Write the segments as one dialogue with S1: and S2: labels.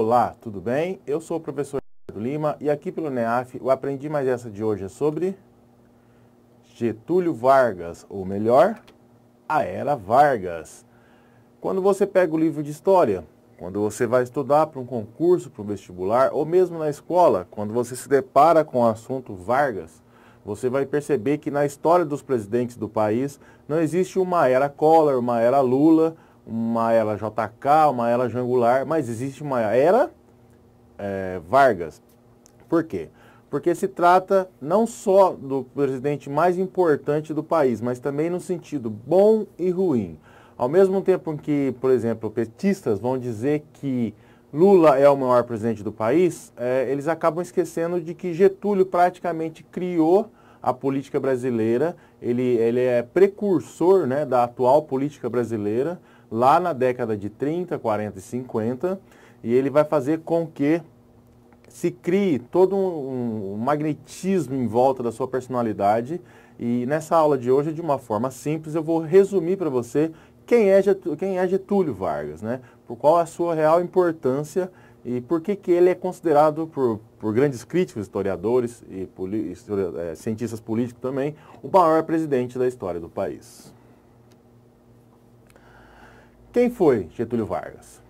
S1: Olá, tudo bem? Eu sou o professor Lima e aqui pelo NEAF o Aprendi Mais Essa de hoje é sobre Getúlio Vargas, ou melhor, a Era Vargas. Quando você pega o livro de história, quando você vai estudar para um concurso, para um vestibular, ou mesmo na escola, quando você se depara com o assunto Vargas, você vai perceber que na história dos presidentes do país não existe uma era Collor, uma era Lula, uma era JK, uma era Jangular, mas existe uma era é, Vargas. Por quê? Porque se trata não só do presidente mais importante do país, mas também no sentido bom e ruim. Ao mesmo tempo em que, por exemplo, petistas vão dizer que Lula é o maior presidente do país, é, eles acabam esquecendo de que Getúlio praticamente criou a política brasileira, ele, ele é precursor né, da atual política brasileira lá na década de 30, 40 e 50, e ele vai fazer com que se crie todo um, um magnetismo em volta da sua personalidade. E nessa aula de hoje, de uma forma simples, eu vou resumir para você quem é, Getúlio, quem é Getúlio Vargas, né? Por qual a sua real importância e por que, que ele é considerado por, por grandes críticos, historiadores e eh, cientistas políticos também, o maior presidente da história do país. Quem foi Getúlio Vargas?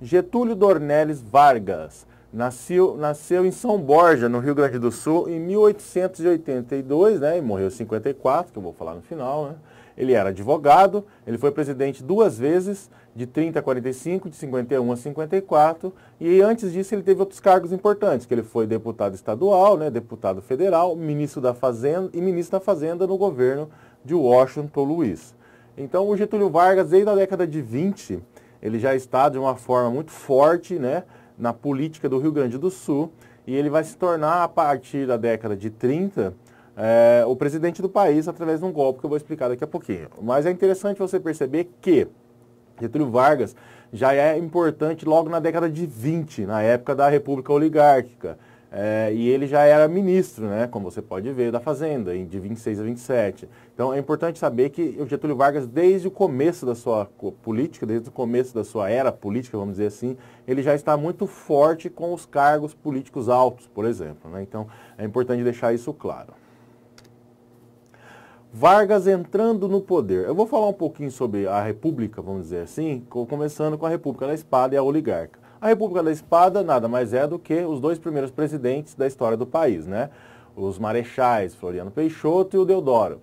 S1: Getúlio Dornelles Vargas nasceu, nasceu em São Borja, no Rio Grande do Sul, em 1882, né, e morreu em 54, que eu vou falar no final, né? Ele era advogado, ele foi presidente duas vezes, de 30 a 45, de 51 a 54, e antes disso ele teve outros cargos importantes, que ele foi deputado estadual, né, deputado federal, ministro da Fazenda e ministro da Fazenda no governo de Washington Luiz. Então o Getúlio Vargas, desde a década de 20, ele já está de uma forma muito forte né, na política do Rio Grande do Sul e ele vai se tornar, a partir da década de 30, é, eh, o presidente do país através de um golpe que eu vou explicar daqui a pouquinho. Mas é interessante você perceber que Getúlio Vargas já é importante logo na década de 20, na época da República Oligárquica. É, e ele já era ministro, né, como você pode ver, da Fazenda, de 26 a 27. Então é importante saber que o Getúlio Vargas, desde o começo da sua política, desde o começo da sua era política, vamos dizer assim, ele já está muito forte com os cargos políticos altos, por exemplo. Né? Então é importante deixar isso claro. Vargas entrando no poder. Eu vou falar um pouquinho sobre a República, vamos dizer assim, começando com a República da Espada e a Oligarca. A República da Espada nada mais é do que os dois primeiros presidentes da história do país, né? Os marechais Floriano Peixoto e o Deodoro.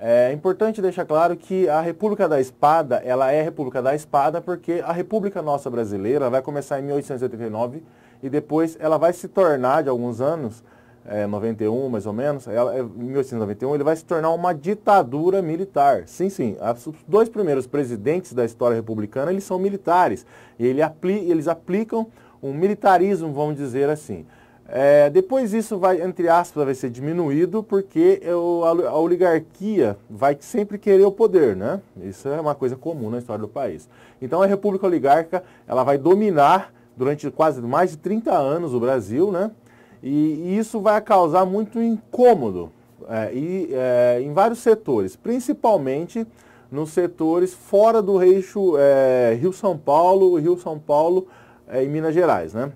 S1: É importante deixar claro que a República da Espada, ela é República da Espada porque a República Nossa Brasileira vai começar em 1889 e depois ela vai se tornar, de alguns anos, é, 91, mais ou menos, ela, é, em 1891, ele vai se tornar uma ditadura militar. Sim, sim. As, os dois primeiros presidentes da história republicana, eles são militares. E ele apli, eles aplicam um militarismo, vamos dizer assim. É, depois isso vai, entre aspas, vai ser diminuído porque eu, a, a, oligarquia vai sempre querer o poder, né? Isso é uma coisa comum na história do país. Então a República Oligarca, ela vai dominar durante quase mais de 30 anos o Brasil, né? E, isso vai causar muito incômodo é, e, é, em vários setores, principalmente nos setores fora do eixo é, Rio-São Paulo, Rio-São Paulo é, e Minas Gerais. Né?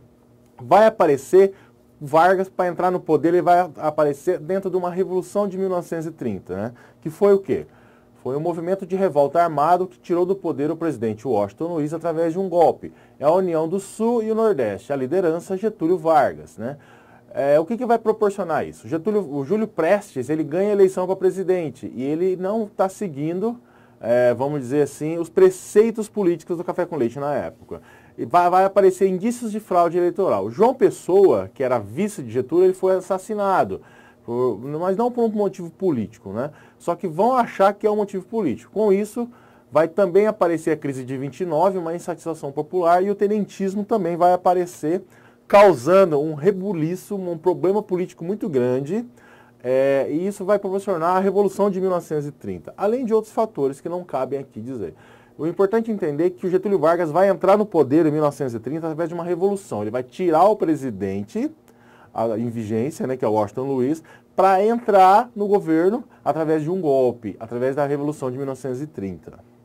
S1: Vai aparecer Vargas para entrar no poder, ele vai aparecer dentro de uma revolução de 1930, né? que foi o quê? Foi um movimento de revolta armado que tirou do poder o presidente Washington Luiz através de um golpe. É a união do Sul e o Nordeste, a liderança Getúlio Vargas. Né? É, o que, que vai proporcionar isso? Getúlio, o Júlio Prestes ele ganha a eleição para presidente e ele não está seguindo, é, vamos dizer assim, os preceitos políticos do café com leite na época. E vai, vai, aparecer indícios de fraude eleitoral. João Pessoa, que era vice de Getúlio, ele foi assassinado, por, mas não por um motivo político, né? Só que vão achar que é um motivo político. Com isso, vai também aparecer a crise de 29, uma insatisfação popular e o tenentismo também vai aparecer causando um rebuliço, um problema político muito grande. É, e isso vai proporcionar a Revolução de 1930, além de outros fatores que não cabem aqui dizer. O importante é entender que o Getúlio Vargas vai entrar no poder em 1930 através de uma revolução. Ele vai tirar o presidente em vigência, né, que é o Washington Luiz, para entrar no governo através de um golpe, através da Revolução de 1930.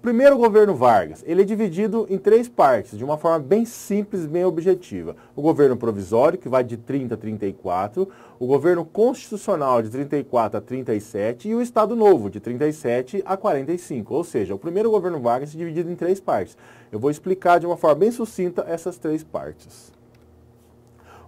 S1: Primeiro governo Vargas, ele é dividido em três partes, de uma forma bem simples, bem objetiva. O governo provisório, que vai de 30 a 34, o governo constitucional de 34 a 37 e o Estado Novo de 37 a 45. Ou seja, o primeiro governo Vargas é dividido em três partes. Eu vou explicar de uma forma bem sucinta essas três partes.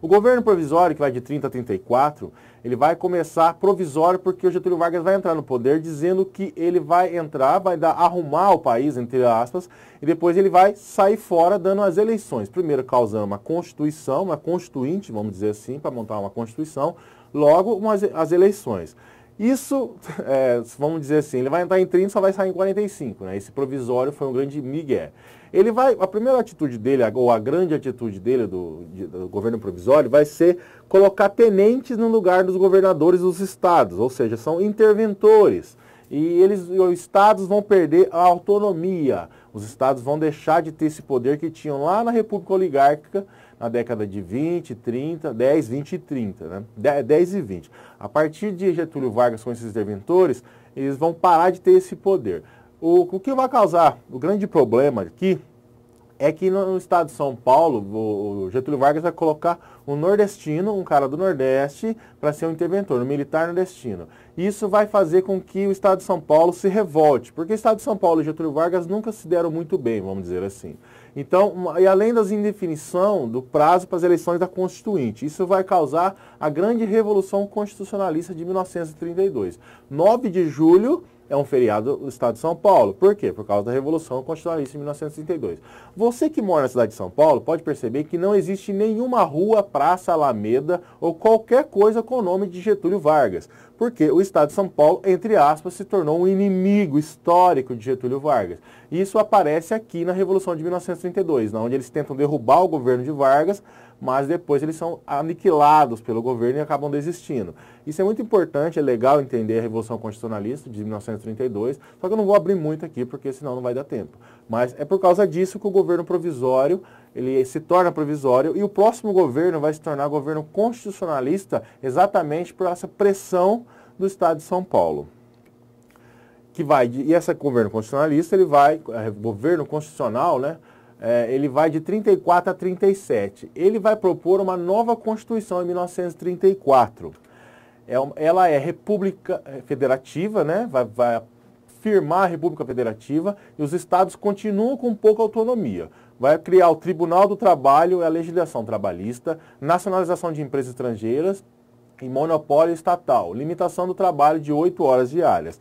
S1: O governo provisório, que vai de 30 a 34, ele vai começar provisório porque o Getúlio Vargas vai entrar no poder dizendo que ele vai entrar, vai dar, arrumar o país, entre aspas, e depois ele vai sair fora dando as eleições. Primeiro causando uma constituição, uma constituinte, vamos dizer assim, para montar uma constituição, logo umas, as eleições. Isso, é, vamos dizer assim, ele vai entrar em 30 e só vai sair em 45, né? Esse provisório foi um grande migué. Ele vai, a primeira atitude dele, ou a grande atitude dele do, do governo provisório, vai ser colocar tenentes no lugar dos governadores dos estados, ou seja, são interventores. E eles, os estados vão perder a autonomia. Os estados vão deixar de ter esse poder que tinham lá na República Oligárquica na década de 20, 30, 10, 20 e 30, né? 10 e 20. A partir de Getúlio Vargas com esses interventores, eles vão parar de ter esse poder. O, o que vai causar o grande problema aqui é que no estado de São Paulo, o Getúlio Vargas vai colocar um nordestino, um cara do Nordeste, para ser um interventor, um militar nordestino. Isso vai fazer com que o estado de São Paulo se revolte, porque o estado de São Paulo e Getúlio Vargas nunca se deram muito bem, vamos dizer assim. Então, e além das indefinição do prazo para as eleições da Constituinte, isso vai causar a grande revolução constitucionalista de 1932. 9 de julho é um feriado do estado de São Paulo. Por quê? Por causa da Revolução Constitucionalista de 1932. Você que mora na cidade de São Paulo pode perceber que não existe nenhuma rua, praça, alameda ou qualquer coisa com o nome de Getúlio Vargas porque o Estado de São Paulo, entre aspas, se tornou um inimigo histórico de Getúlio Vargas. E isso aparece aqui na Revolução de 1932, onde eles tentam derrubar o governo de Vargas, mas depois eles são aniquilados pelo governo e acabam desistindo. Isso é muito importante, é legal entender a Revolução Constitucionalista de 1932, só que eu não vou abrir muito aqui porque senão não vai dar tempo. Mas é por causa disso que o governo provisório ele se torna provisório e o próximo governo vai se tornar governo constitucionalista exatamente por essa pressão do Estado de São Paulo. Que vai de, e esse governo constitucionalista, ele vai, é, governo constitucional, né, é, ele vai de 34 a 37. Ele vai propor uma nova Constituição em 1934. É, ela é república é, federativa, né, vai, vai firmar a República Federativa e os estados continuam com pouca autonomia vai criar o Tribunal do Trabalho e a legislação trabalhista, nacionalização de empresas estrangeiras e monopólio estatal, limitação do trabalho de oito horas diárias.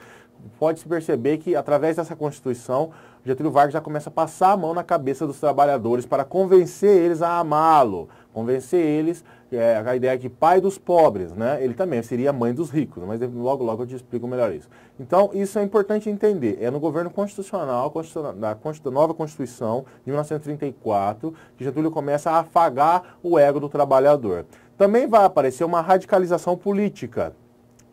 S1: Pode-se perceber que, através dessa Constituição, Getúlio Vargas já começa a passar a mão na cabeça dos trabalhadores para convencer eles a amá-lo, convencer eles é, a ideia de é pai dos pobres, né? Ele também seria mãe dos ricos, mas logo logo eu te explico melhor isso. Então, isso é importante entender. É no governo constitucional, da nova Constituição de 1934, que Getúlio começa a afagar o ego do trabalhador. Também vai aparecer uma radicalização política,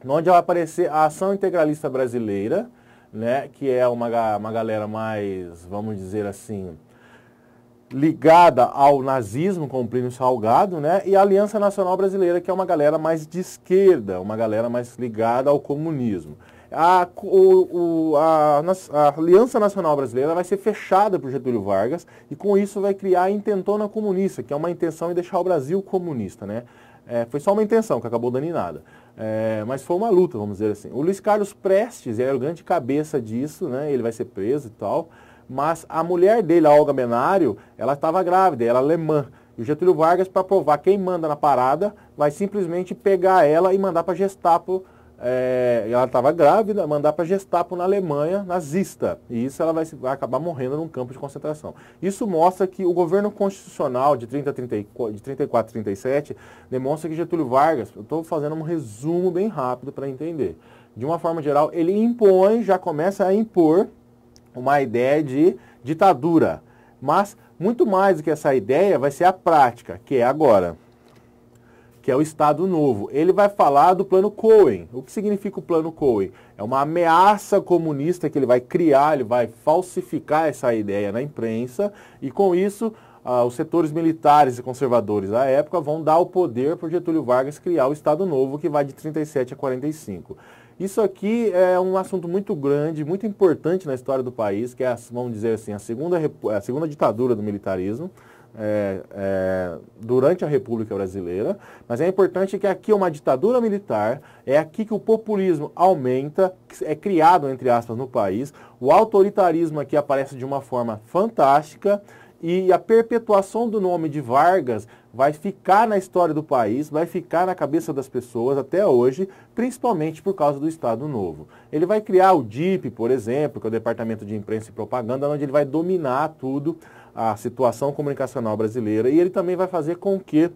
S1: onde vai aparecer a ação integralista brasileira, né? Que é uma, uma galera mais, vamos dizer assim, ligada ao nazismo, com o Plínio Salgado, né? E a Aliança Nacional Brasileira, que é uma galera mais de esquerda, uma galera mais ligada ao comunismo. A, o, o, a, a Aliança Nacional Brasileira vai ser fechada por Getúlio Vargas e com isso vai criar a intentona comunista, que é uma intenção em deixar o Brasil comunista, né? É, foi só uma intenção que acabou dando em nada. É, mas foi uma luta, vamos dizer assim. O Luiz Carlos Prestes é grande cabeça disso, né? Ele vai ser preso e tal. Mas a mulher dele, a Olga Menário, ela estava grávida, ela é alemã. E o Getúlio Vargas, para provar quem manda na parada, vai simplesmente pegar ela e mandar para Gestapo. É, ela estava grávida, mandar para Gestapo na Alemanha nazista. E isso ela vai, vai, acabar morrendo num campo de concentração. Isso mostra que o governo constitucional de, 30, 30, de 34 37 demonstra que Getúlio Vargas, eu estou fazendo um resumo bem rápido para entender. De uma forma geral, ele impõe, já começa a impor uma ideia de ditadura. Mas muito mais do que essa ideia vai ser a prática, que é agora, que é o Estado Novo. Ele vai falar do Plano Cohen. O que significa o Plano Cohen? É uma ameaça comunista que ele vai criar, ele vai falsificar essa ideia na imprensa e com isso ah, os setores militares e conservadores da época vão dar o poder para Getúlio Vargas criar o Estado Novo que vai de 37 a 45. Isso aqui é um assunto muito grande, muito importante na história do país, que é, vamos dizer assim, a segunda, a segunda ditadura do militarismo. É, é, durante a República Brasileira, mas é importante que aqui é uma ditadura militar, é aqui que o populismo aumenta, é criado, entre aspas, no país, o autoritarismo aqui aparece de uma forma fantástica e a perpetuação do nome de Vargas vai ficar na história do país, vai ficar na cabeça das pessoas até hoje, principalmente por causa do Estado Novo. Ele vai criar o DIP, por exemplo, que é o Departamento de Imprensa e Propaganda, onde ele vai dominar tudo, a situação comunicacional brasileira, e ele também vai fazer com que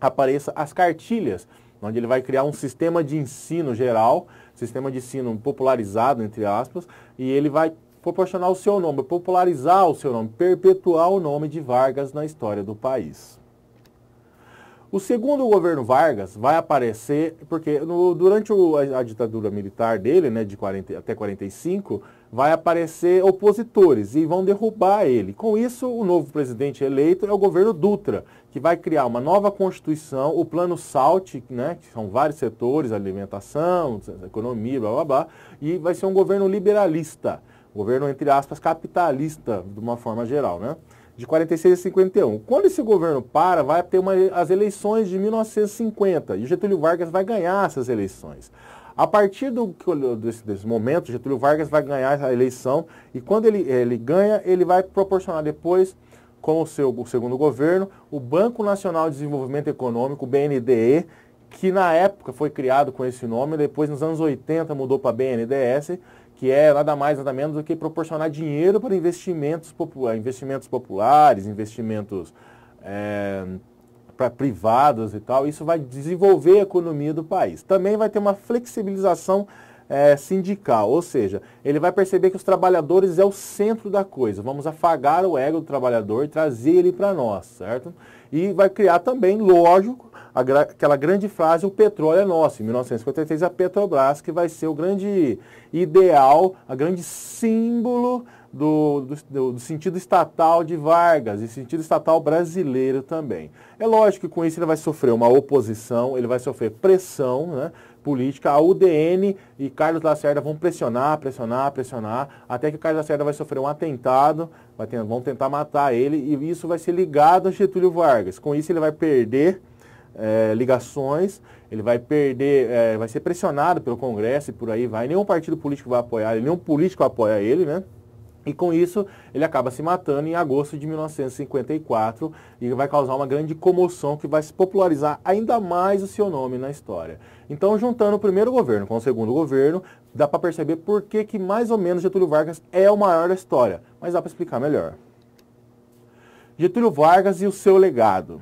S1: apareça as cartilhas, onde ele vai criar um sistema de ensino geral, sistema de ensino popularizado, entre aspas, e ele vai proporcionar o seu nome, popularizar o seu nome, perpetuar o nome de Vargas na história do país. O segundo governo Vargas vai aparecer, porque no, durante o, a, a, ditadura militar dele, né, de 40, até 45, vai aparecer opositores e vão derrubar ele. Com isso, o novo presidente eleito é o governo Dutra, que vai criar uma nova constituição, o plano SALT, né, que são vários setores, alimentação, economia, blá blá blá, e vai ser um governo liberalista, governo entre aspas capitalista de uma forma geral, né? de 46 a 51. Quando esse governo para, vai ter uma, as eleições de 1950 e Getúlio Vargas vai ganhar essas eleições. A partir do, desse, desse momento, Getúlio Vargas vai ganhar a eleição e quando ele, ele ganha, ele vai proporcionar depois, com o seu o segundo governo, o Banco Nacional de Desenvolvimento Econômico, BNDE, que na época foi criado com esse nome, depois nos anos 80 mudou para BNDS que é nada mais nada menos do que proporcionar dinheiro para investimentos, eh, investimentos populares, investimentos é, eh, para privados e tal. Isso vai desenvolver a economia do país. Também vai ter uma flexibilização é, sindical, ou seja, ele vai perceber que os trabalhadores é o centro da coisa. Vamos afagar o ego do trabalhador e trazer ele para nós, certo? E vai criar também, lógico, aquela grande frase, o petróleo é nosso. Em 1953, a Petrobras, que vai ser o grande ideal, a grande símbolo do, do, do, sentido estatal de Vargas e sentido estatal brasileiro também. É lógico que com isso ele vai sofrer uma oposição, ele vai sofrer pressão, né? política, a UDN e Carlos Lacerda vão pressionar, pressionar, pressionar, até que Carlos Lacerda vai sofrer um atentado, vai ter, vão tentar matar ele, e isso vai ser ligado a Getúlio Vargas. Com isso ele vai perder é, ligações, ele vai perder, é, vai ser pressionado pelo Congresso e por aí vai. Nenhum partido político vai apoiar ele, nenhum político vai apoiar ele, né? E com isso, ele acaba se matando em agosto de 1954 e vai causar uma grande comoção que vai se popularizar ainda mais o seu nome na história. Então, juntando o primeiro governo com o segundo governo, dá para perceber por que, que mais ou menos Getúlio Vargas é o maior da história, mas dá para explicar melhor. Getúlio Vargas e o seu legado.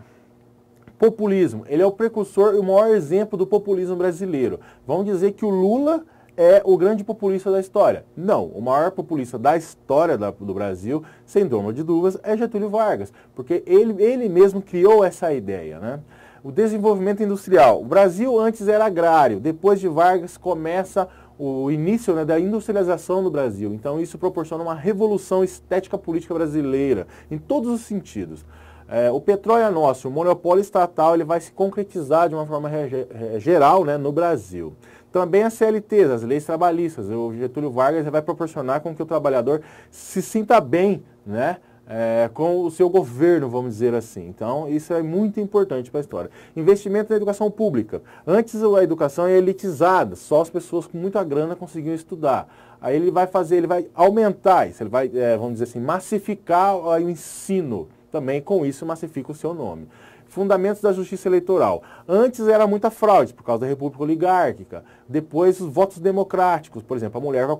S1: Populismo. Ele é o precursor e o maior exemplo do populismo brasileiro. Vamos dizer que o Lula é o grande populista da história. Não, o maior populista da história da, do Brasil, sem dúvida de dúvidas, é Getúlio Vargas, porque ele, ele mesmo criou essa ideia. Né? O desenvolvimento industrial. O Brasil antes era agrário, depois de Vargas começa o início né, da industrialização do Brasil. Então isso proporciona uma revolução estética política brasileira, em todos os sentidos. É, o petróleo é nosso, o monopólio estatal ele vai se concretizar de uma forma eh, geral né, no Brasil. Também as CLT, as leis trabalhistas. O Getúlio Vargas vai proporcionar com que o trabalhador se sinta bem, né? É, com o seu governo, vamos dizer assim. Então, isso é muito importante para a história. Investimento na educação pública. Antes a educação é elitizada, só as pessoas com muita grana conseguiam estudar. Aí ele vai fazer, ele vai aumentar isso, ele vai, é, vamos dizer assim, massificar o ensino. Também com isso massifica o seu nome. Fundamentos da Justiça Eleitoral. Antes era muita fraude, por causa da República Oligárquica. Depois, os votos democráticos. Por exemplo, a mulher vai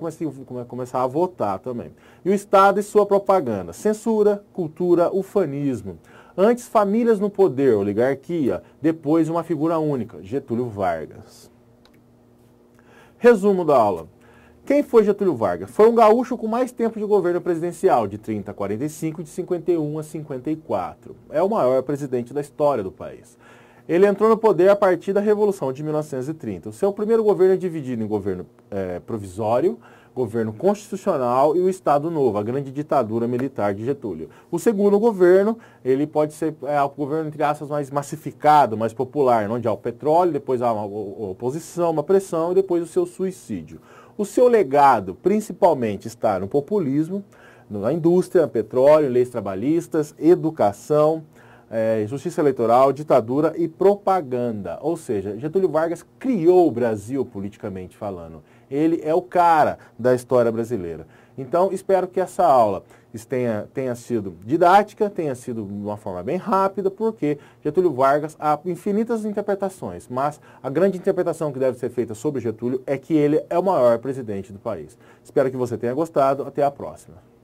S1: começar a votar também. E o Estado e sua propaganda. Censura, cultura, ufanismo. Antes, famílias no poder, oligarquia. Depois, uma figura única, Getúlio Vargas. Resumo da aula. Quem foi Getúlio Vargas? Foi um gaúcho com mais tempo de governo presidencial, de 30 a 45 e de 51 a 54. É o maior presidente da história do país. Ele entrou no poder a partir da Revolução de 1930. O seu primeiro governo é dividido em governo é, provisório, governo constitucional e o Estado Novo, a grande ditadura militar de Getúlio. O segundo governo, ele pode ser é, o governo, entre aspas, mais massificado, mais popular, onde há o petróleo, depois há uma oposição, uma pressão e depois o seu suicídio. O seu legado principalmente está no populismo, na indústria, petróleo, leis trabalhistas, educação, é, justiça eleitoral, ditadura e propaganda. Ou seja, Getúlio Vargas criou o Brasil politicamente falando. Ele é o cara da história brasileira. Então, espero que essa aula isso tenha, tenha sido didática, tenha sido de uma forma bem rápida, porque Getúlio Vargas há infinitas interpretações, mas a grande interpretação que deve ser feita sobre Getúlio é que ele é o maior presidente do país. Espero que você tenha gostado. Até a próxima.